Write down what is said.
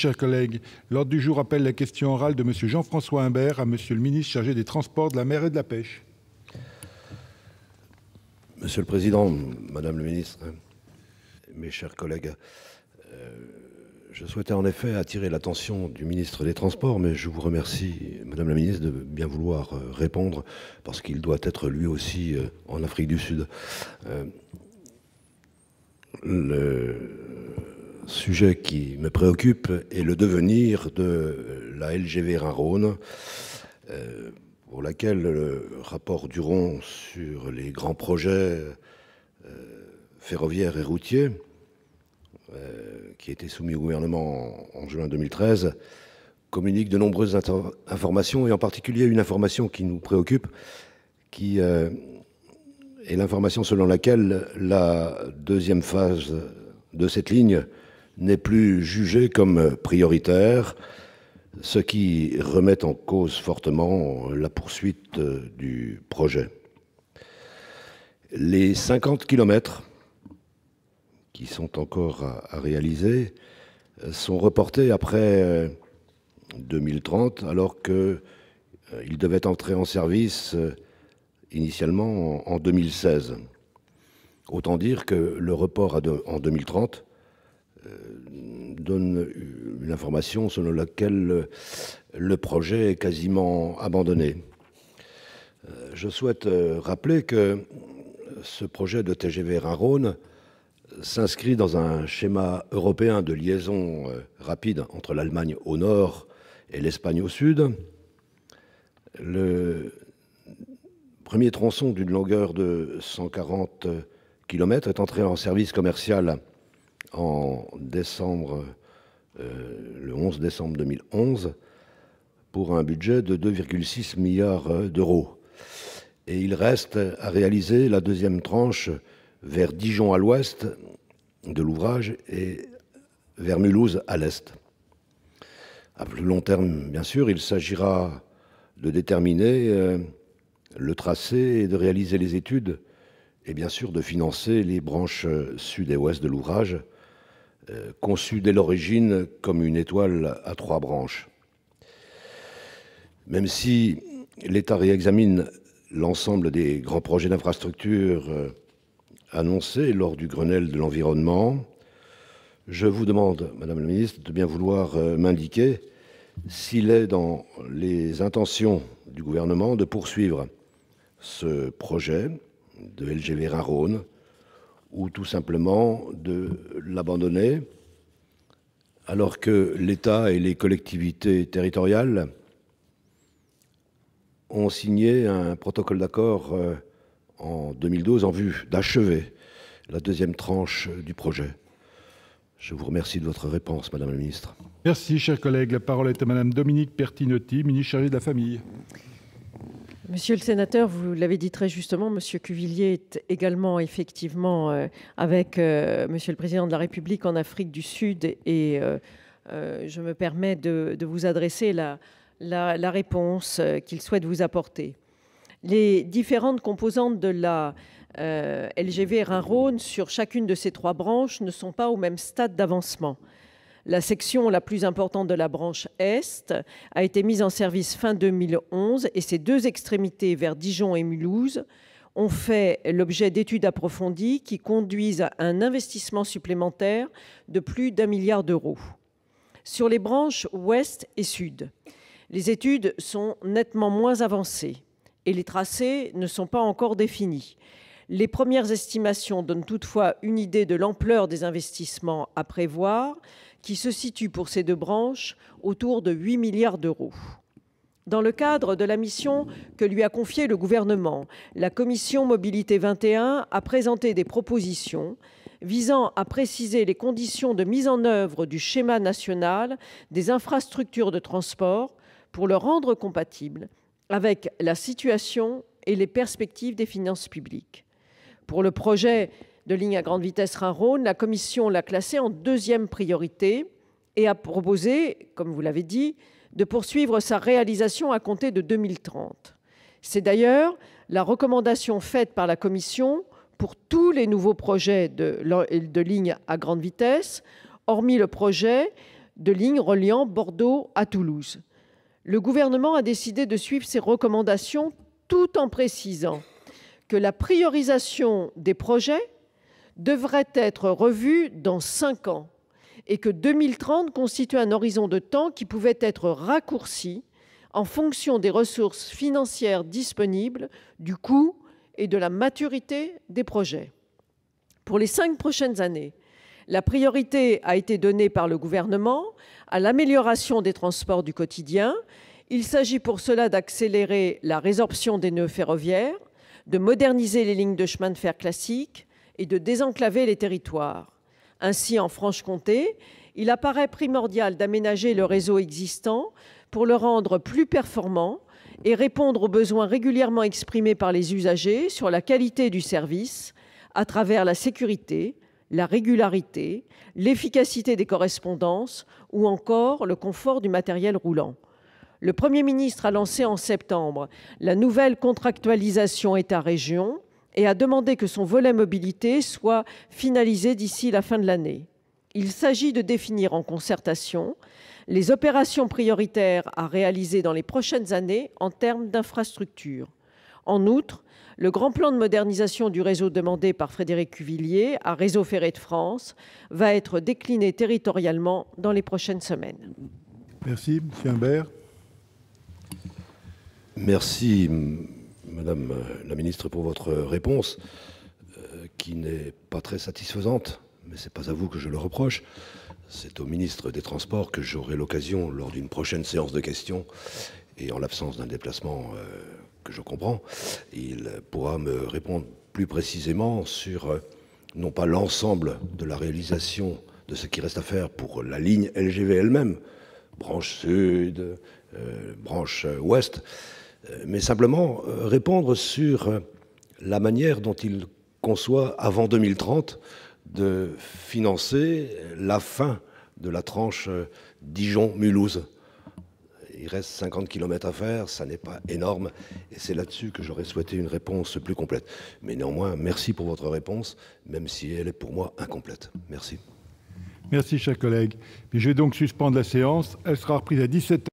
Chers collègues, l'ordre du jour appelle la question orale de M. Jean-François Imbert à M. le ministre chargé des Transports, de la Mer et de la Pêche. Monsieur le Président, Madame le Ministre, mes chers collègues, euh, je souhaitais en effet attirer l'attention du ministre des Transports, mais je vous remercie, Madame la Ministre, de bien vouloir euh, répondre, parce qu'il doit être lui aussi euh, en Afrique du Sud sujet qui me préoccupe est le devenir de la LGV Rhin-Rhône, euh, pour laquelle le rapport Duron sur les grands projets euh, ferroviaires et routiers, euh, qui a été soumis au gouvernement en juin 2013, communique de nombreuses informations, et en particulier une information qui nous préoccupe, qui est l'information selon laquelle la deuxième phase de cette ligne n'est plus jugé comme prioritaire, ce qui remet en cause fortement la poursuite euh, du projet. Les 50 km qui sont encore à réaliser euh, sont reportés après 2030 euh, alors qu'ils devaient entrer en service initialement en 2016. Autant dire que le report en 2030 euh, donne une information selon laquelle le projet est quasiment abandonné. Euh, je souhaite euh, rappeler que ce projet de TGV Rhin-Rhône s'inscrit dans un schéma européen de liaison rapide entre l'Allemagne au nord et l'Espagne au sud. Le premier tronçon d'une longueur de 140 km est entré en service commercial en décembre, euh, le 11 décembre 2011 pour un budget de 2,6 milliards euh, d'euros. Et il reste à réaliser la deuxième tranche vers Dijon à l'ouest de l'ouvrage et vers Mulhouse à l'est. À plus long terme, bien sûr, il s'agira de déterminer euh, le tracé et de réaliser les études et bien sûr de financer les branches sud et ouest de l'ouvrage euh, conçu dès l'origine comme une étoile à trois branches. Même si l'État réexamine l'ensemble des grands projets d'infrastructures euh, annoncés lors du Grenelle de l'environnement, je vous demande, Madame la Ministre, de bien vouloir euh, m'indiquer s'il est dans les intentions du gouvernement de poursuivre ce projet de LGV Rarone ou tout simplement de l'abandonner, alors que l'État et les collectivités territoriales ont signé un protocole d'accord euh, en 2012 en vue d'achever la deuxième tranche du projet. Je vous remercie de votre réponse, Madame la Ministre. Merci, cher collègue. La parole est à Madame Dominique Pertinotti, ministre chargée de la Famille. Monsieur le sénateur, vous l'avez dit très justement, Monsieur Cuvillier est également effectivement euh, avec euh, Monsieur le Président de la République en Afrique du Sud et euh, je me permets de, vous adresser la, réponse qu'il souhaite vous apporter. Les différentes composantes de la LGV Rhin-Rhône sur chacune de ces trois branches ne sont pas au même stade d'avancement. La section la plus importante de la branche Est a été mise en service fin 2011 et ses deux extrémités vers Dijon et Mulhouse ont fait l'objet d'études approfondies qui conduisent à un investissement supplémentaire de plus d'un milliard d'euros. Sur les branches ouest et sud, les études sont nettement moins avancées et les tracés ne sont pas encore définis. Les premières estimations donnent toutefois une idée de l'ampleur des investissements à prévoir, qui se situe pour ces deux branches autour de 8 milliards d'euros. Dans le cadre de la mission que lui a confiée le gouvernement, la commission Mobilité 21 a présenté des propositions visant à préciser les conditions de mise en œuvre du schéma national des infrastructures de transport pour le rendre compatible avec la situation et les perspectives des finances publiques. Pour le projet de ligne à grande vitesse Rhin-Rhône, la Commission l'a classé en deuxième priorité et a proposé, comme vous l'avez dit, de poursuivre sa réalisation à compter de 2030. C'est d'ailleurs la recommandation faite par la Commission pour tous les nouveaux projets de, de lignes à grande vitesse, hormis le projet de ligne reliant Bordeaux à Toulouse. Le gouvernement a décidé de suivre ces recommandations tout en précisant que la priorisation des projets devrait être revue dans cinq ans et que 2030 constitue un horizon de temps qui pouvait être raccourci en fonction des ressources financières disponibles, du coût et de la maturité des projets. Pour les cinq prochaines années, la priorité a été donnée par le gouvernement à l'amélioration des transports du quotidien. Il s'agit pour cela d'accélérer la résorption des nœuds ferroviaires de moderniser les lignes de chemin de fer classiques et de désenclaver les territoires. Ainsi, en Franche-Comté, il apparaît primordial d'aménager le réseau existant pour le rendre plus performant et répondre aux besoins régulièrement exprimés par les usagers sur la qualité du service à travers la sécurité, la régularité, l'efficacité des correspondances ou encore le confort du matériel roulant. Le Premier ministre a lancé en septembre la nouvelle contractualisation État-région et a demandé que son volet mobilité soit finalisé d'ici la fin de l'année. Il s'agit de définir en concertation les opérations prioritaires à réaliser dans les prochaines années en termes d'infrastructures. En outre, le grand plan de modernisation du réseau demandé par Frédéric Cuvillier à Réseau Ferré de France va être décliné territorialement dans les prochaines semaines. Merci, M. Merci, Madame la Ministre, pour votre réponse, euh, qui n'est pas très satisfaisante, mais ce n'est pas à vous que je le reproche. C'est au ministre des Transports que j'aurai l'occasion, lors d'une prochaine séance de questions, et en l'absence d'un déplacement euh, que je comprends, il pourra me répondre plus précisément sur euh, non pas l'ensemble de la réalisation de ce qui reste à faire pour la ligne LGV elle-même, branche sud, branche ouest, euh, mais simplement euh, répondre sur euh, la manière dont il conçoit, avant 2030, de financer la fin de la tranche Dijon-Mulhouse. Il reste 50 km à faire, ça n'est pas énorme, et c'est là-dessus que j'aurais souhaité une réponse plus complète. Mais néanmoins, merci pour votre réponse, même si elle est pour moi incomplète. Merci. Merci, cher collègue. Je vais donc suspendre la séance. Elle sera reprise à 17h.